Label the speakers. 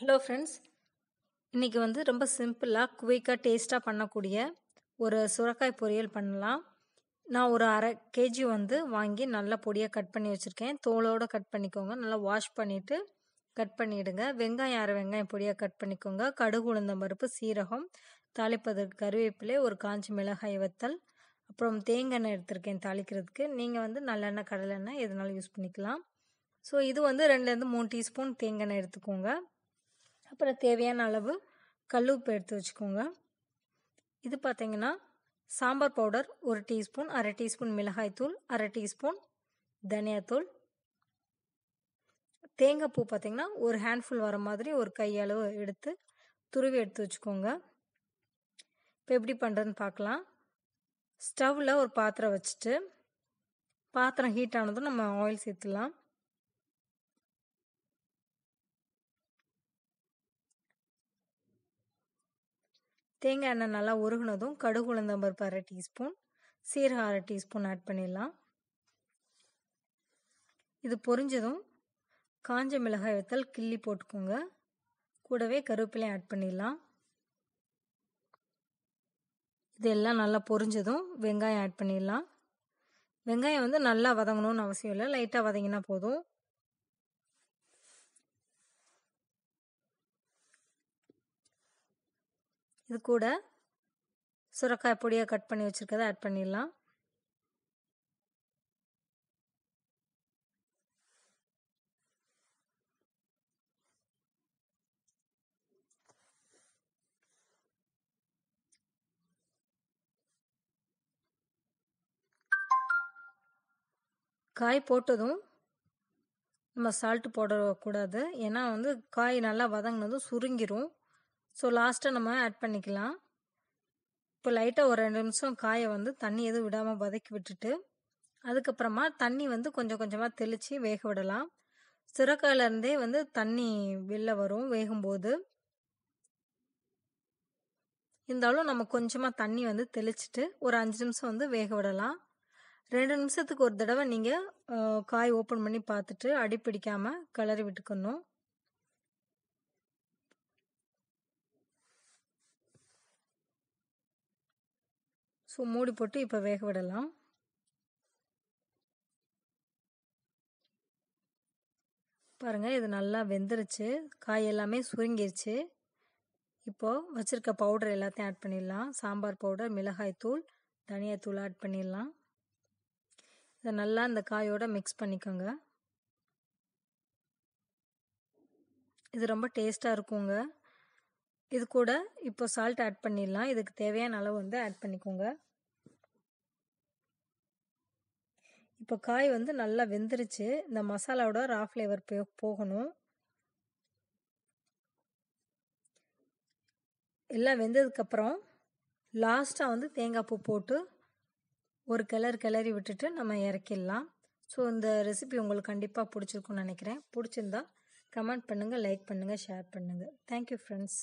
Speaker 1: hello friends இன்றைக்கி வந்து ரொம்ப சிம்பிளாக குவிக்காக டேஸ்ட்டாக பண்ணக்கூடிய ஒரு சுரக்காய் பொரியல் பண்ணலாம் நான் ஒரு அரை கேஜி வந்து வாங்கி நல்லா பொடியாக கட் பண்ணி வச்சுருக்கேன் தோலோடு கட் பண்ணிக்கோங்க நல்லா வாஷ் பண்ணிவிட்டு கட் பண்ணிவிடுங்க வெங்காயம் அரை வெங்காயம் பொடியாக கட் பண்ணிக்கோங்க கடுகு உளுந்தம் பருப்பு சீரகம் தாளிப்பதற்கு கருவேப்பிலை ஒரு காஞ்சி மிளகாய் வத்தல் அப்புறம் தேங்காய் எடுத்திருக்கேன் தாளிக்கிறதுக்கு நீங்கள் வந்து நல்லெண்ணெய் கடலெண்ணெய் எதுனாலும் யூஸ் பண்ணிக்கலாம் ஸோ இது வந்து ரெண்டுலேருந்து மூணு டீஸ்பூன் தேங்காய் எண்ணெய் எடுத்துக்கோங்க அப்புறம் தேவையான அளவு கல் உப்பு எடுத்து வச்சுக்கோங்க இது பார்த்தீங்கன்னா சாம்பார் பவுடர் ஒரு டீஸ்பூன் அரை டீஸ்பூன் தூள் அரை டீஸ்பூன் தனியாத்தூள் தேங்காய் பூ பார்த்திங்கன்னா ஒரு ஹேண்ட்ஃபுல் வர மாதிரி ஒரு கையளவு எடுத்து துருவி எடுத்து வச்சுக்கோங்க இப்போ எப்படி பண்ணுறதுன்னு பார்க்கலாம் ஸ்டவ்வில் ஒரு பாத்திரம் வச்சுட்டு பாத்திரம் ஹீட் ஆனதும் நம்ம ஆயில் சேர்த்துலாம் தேங்காய் எண்ணெய் நல்லா உருகுனதும் கடுகு உளுந்தம் பருப்பு அரை டீஸ்பூன் சீரகம் அரை டீஸ்பூன் ஆட் பண்ணிடலாம் இது பொரிஞ்சதும் காஞ்ச மிளகாய் வைத்தால் கிள்ளி போட்டுக்கோங்க கூடவே கருவேப்பிலையும் ஆட் பண்ணிடலாம் இதெல்லாம் நல்லா பொரிஞ்சதும் வெங்காயம் ஆட் பண்ணிடலாம் வெங்காயம் வந்து நல்லா வதங்கணும்னு அவசியம் இல்லை லைட்டாக வதங்கினா போதும் இது கூட சுரக்காய் பொடியாக கட் பண்ணி வச்சுருக்கதை ஆட் பண்ணிடலாம் காய் போட்டதும் நம்ம சால்ட்டு போடக்கூடாது ஏன்னா வந்து காய் நல்லா வதங்கினதும் சுருங்கிரும் ஸோ லாஸ்ட்டாக நம்ம ஆட் பண்ணிக்கலாம் இப்போ லைட்டாக ஒரு ரெண்டு நிமிஷம் காயை வந்து தண்ணி எதுவும் விடாமல் வதக்கி விட்டுட்டு அதுக்கப்புறமா தண்ணி வந்து கொஞ்சம் கொஞ்சமாக தெளித்து வேக விடலாம் சிறக்காயிலேருந்தே வந்து தண்ணி வெளில வரும் வேகும்போது இருந்தாலும் நம்ம கொஞ்சமாக தண்ணி வந்து தெளிச்சிட்டு ஒரு அஞ்சு நிமிஷம் வந்து வேக விடலாம் ரெண்டு நிமிஷத்துக்கு ஒரு தடவை நீங்கள் காய் ஓப்பன் பண்ணி பார்த்துட்டு அடி பிடிக்காமல் கிளறி விட்டுக்கணும் ஸோ மூடி போட்டு இப்போ வேக விடலாம் பாருங்கள் இது நல்லா வெந்துருச்சு காய் எல்லாமே சுருங்கிருச்சு இப்போது வச்சுருக்க பவுடர் எல்லாத்தையும் ஆட் பண்ணிடலாம் சாம்பார் பவுடர் மிளகாய் தூள் தனியாத்தூள் ஆட் பண்ணிடலாம் இதை நல்லா இந்த காயோட மிக்ஸ் பண்ணிக்கோங்க இது ரொம்ப டேஸ்ட்டாக இருக்குங்க இது கூட இப்போ சால்ட் ஆட் பண்ணிடலாம் இதுக்கு தேவையான அளவு வந்து ஆட் பண்ணிக்கோங்க இப்போ காய் வந்து நல்லா வெந்துருச்சு இந்த மசாலாவோட ரா ஃப்ளேவர் போகணும் எல்லாம் வெந்ததுக்கப்புறம் லாஸ்ட்டாக வந்து தேங்காய் பூ போட்டு ஒரு கிளறு கிளறி விட்டுட்டு நம்ம இறக்கிடலாம் ஸோ இந்த ரெசிபி உங்களுக்கு கண்டிப்பாக பிடிச்சிருக்குன்னு நினைக்கிறேன் பிடிச்சிருந்தா கமெண்ட் பண்ணுங்கள் லைக் பண்ணுங்கள் ஷேர் பண்ணுங்கள் தேங்க்யூ ஃப்ரெண்ட்ஸ்